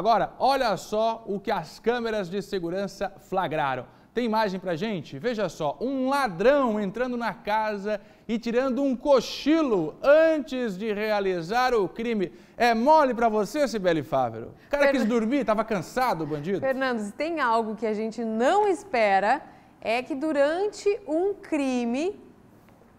Agora, olha só o que as câmeras de segurança flagraram. Tem imagem pra gente? Veja só, um ladrão entrando na casa e tirando um cochilo antes de realizar o crime. É mole para você, Sibeli Fávero? O cara quis dormir, tava cansado o bandido. Fernandes, tem algo que a gente não espera, é que durante um crime,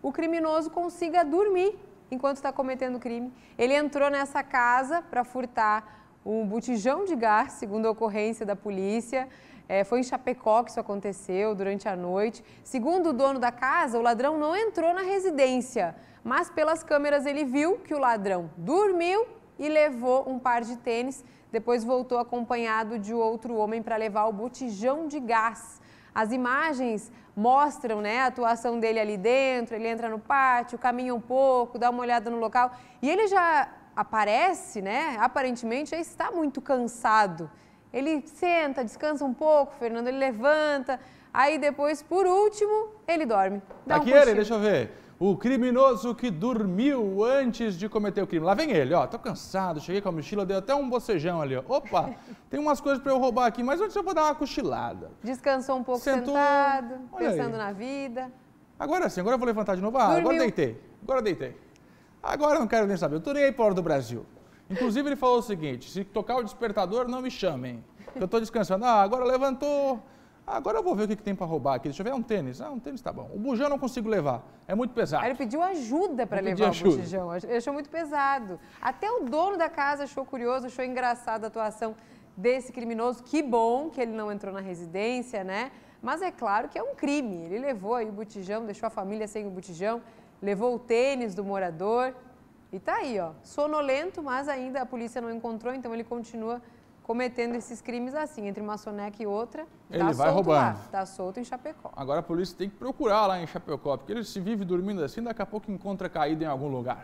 o criminoso consiga dormir enquanto está cometendo o crime. Ele entrou nessa casa para furtar um botijão de gás, segundo a ocorrência da polícia. É, foi em Chapecó que isso aconteceu durante a noite. Segundo o dono da casa, o ladrão não entrou na residência, mas pelas câmeras ele viu que o ladrão dormiu e levou um par de tênis. Depois voltou acompanhado de outro homem para levar o botijão de gás. As imagens mostram né, a atuação dele ali dentro, ele entra no pátio, caminha um pouco, dá uma olhada no local. E ele já aparece, né, aparentemente já está muito cansado. Ele senta, descansa um pouco, Fernando ele levanta, aí depois, por último, ele dorme. Dá tá Aqui um ele, deixa eu ver. O criminoso que dormiu antes de cometer o crime. Lá vem ele, ó. Tô cansado, cheguei com a mochila, deu até um bocejão ali, ó. Opa, tem umas coisas para eu roubar aqui, mas antes eu vou dar uma cochilada. Descansou um pouco Sentou, sentado, pensando aí. na vida. Agora sim, agora eu vou levantar de novo. Ah, agora deitei. Agora deitei. Agora eu não quero nem saber. Eu tô nem aí fora do Brasil. Inclusive, ele falou o seguinte: se tocar o despertador, não me chamem. Eu tô descansando. Ah, agora levantou. Agora eu vou ver o que, que tem para roubar aqui. Deixa eu ver, é um tênis. Ah, um tênis tá bom. O bujão eu não consigo levar, é muito pesado. Aí ele pediu ajuda para levar ajuda. o bujão, ele achou muito pesado. Até o dono da casa achou curioso, achou engraçado a atuação desse criminoso. Que bom que ele não entrou na residência, né? Mas é claro que é um crime. Ele levou aí o botijão, deixou a família sem o botijão levou o tênis do morador e tá aí, ó, sonolento, mas ainda a polícia não encontrou, então ele continua cometendo esses crimes assim, entre uma soneca e outra, ele tá vai roubando. Lá, tá solto em Chapecó. Agora a polícia tem que procurar lá em Chapecó, porque ele se vive dormindo assim, daqui a pouco encontra caído em algum lugar.